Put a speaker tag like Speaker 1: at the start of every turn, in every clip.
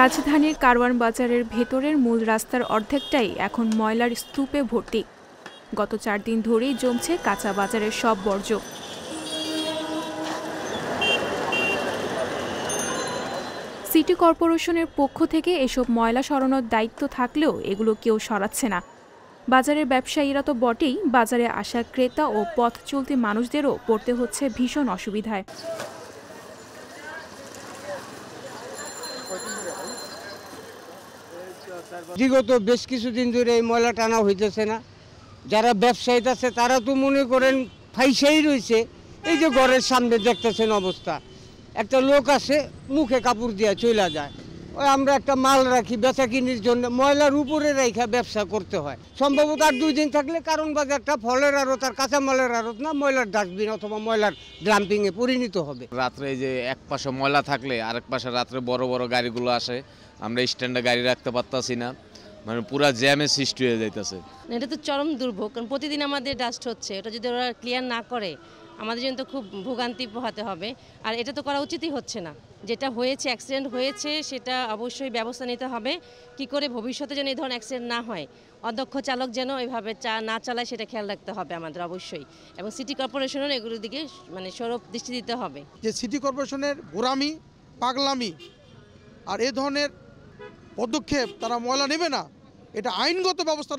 Speaker 1: রাজধানীর কারওয়ান বাজারের ভেতরের মূল রাস্তার অর্ধেকটাই এখন ময়লার স্তূপে ভর্তি গত চার দিন ধরেই জমছে কাঁচা বাজারের সব বর্জ্য সিটি কর্পোরেশনের পক্ষ থেকে এসব ময়লা সরানোর দায়িত্ব থাকলেও এগুলো কেউ সরাচ্ছে না বাজারের ব্যবসায়ীরা তো বটেই বাজারে আসা ক্রেতা ও পথ চলতি মানুষদেরও পড়তে হচ্ছে ভীষণ অসুবিধায়
Speaker 2: বিগত বেশ কিছুদিন ধরে এই ময়লা টানা হইতেছে না যারা ব্যবসায়ী আছে তারা তো মনে করেন ফাইসাই রয়েছে এই যে ঘরের সামনে দেখতেছেন অবস্থা একটা লোক আছে মুখে কাপড় দিয়ে চলে যায় আমরা একটা মাল রাখি বেচা কিনির জন্য ময়লার উপরে রেখা ব্যবসা করতে হয় সম্ভবত আর দুই দিন থাকলে কারণ একটা ফলের আড়ত আর কাঁচামালের আড়ত না ময়লার ডাস্টবিন অথবা ময়লার ড্রাম্পিংয়ে পরিণত হবে রাত্রে যে এক পাশে ময়লা থাকলে আরেক পাশে রাত্রে বড় বড় গাড়িগুলো আসে আমরা স্ট্যান্ডে গাড়ি রাখতে পারতাছি না মানে পুরো জ্যামে সৃষ্টি হয়ে যাইতেছে
Speaker 3: এটা তো চরম দুর্ভোগ কারণ প্রতিদিন আমাদের ডাস্ট হচ্ছে এটা যদি ওরা ক্লিয়ার না করে আমাদের জন্য তো খুব ভোগান্তি পোহাতে হবে আর এটা তো করা উচিতই হচ্ছে না যেটা হয়েছে অ্যাক্সিডেন্ট হয়েছে সেটা অবশ্যই ব্যবস্থা নিতে হবে কি করে ভবিষ্যতে যেন এই ধরনের অ্যাক্সিডেন্ট না হয় অধ্যক্ষ চালক যেন এভাবে চা না চালায় সেটা খেয়াল রাখতে হবে আমাদের অবশ্যই এবং সিটি কর্পোরেশনের এগুলোর দিকে মানে সরব দৃষ্টি দিতে হবে
Speaker 2: যে সিটি কর্পোরেশনের গোরামি পাগলামি আর এ ধরনের পদক্ষেপ তারা ময়লা নেবে না এটা আইনগত ব্যবস্থা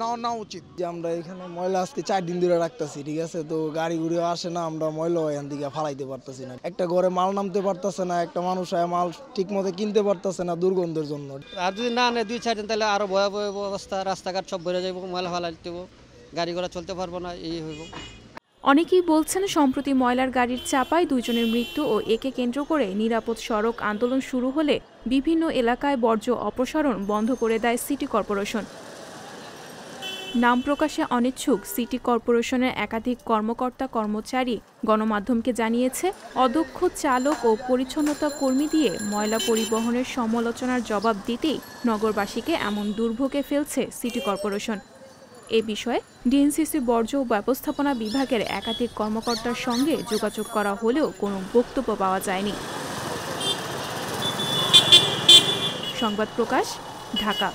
Speaker 2: নেওয়া নেওয়া উচিত যে আমরা এখানে ময়লা আজকে চার দিন ধরে রাখতেছি ঠিক আছে তো গাড়ি ঘুরে আসে না আমরা ময়লা এখান থেকে ফালাইতে পারতেছি না একটা ঘরে মাল নামতে পারতেছে না একটা মানুষ মাল ঠিক মতো কিনতে পারতেছে না দুর্গন্ধের জন্য
Speaker 3: আর যদি না নেয়
Speaker 2: দুই চার দিন তাহলে আরো ভয়াবহ অবস্থা রাস্তাঘাট সব ভরে যাবো ময়লা ফালাইতে গাড়ি ঘোড়া চলতে পারবো না এই হইব
Speaker 1: অনেকেই বলছেন সম্প্রতি ময়লার গাড়ির চাপায় দুজনের মৃত্যু ও একে কেন্দ্র করে নিরাপদ সড়ক আন্দোলন শুরু হলে বিভিন্ন এলাকায় বর্জ্য অপসারণ বন্ধ করে দেয় সিটি কর্পোরেশন নাম প্রকাশে অনিচ্ছুক সিটি কর্পোরেশনের একাধিক কর্মকর্তা কর্মচারী গণমাধ্যমকে জানিয়েছে অদক্ষ চালক ও পরিচ্ছন্নতা কর্মী দিয়ে ময়লা পরিবহনের সমালোচনার জবাব দিতেই নগরবাসীকে এমন দুর্ভোগে ফেলছে সিটি কর্পোরেশন এ বিষয়ে ডিএনসিসি বর্জ্য ব্যবস্থাপনা বিভাগের একাধিক কর্মকর্তার সঙ্গে যোগাযোগ করা হলেও কোনো বক্তব্য পাওয়া যায়নি সংবাদ প্রকাশ ঢাকা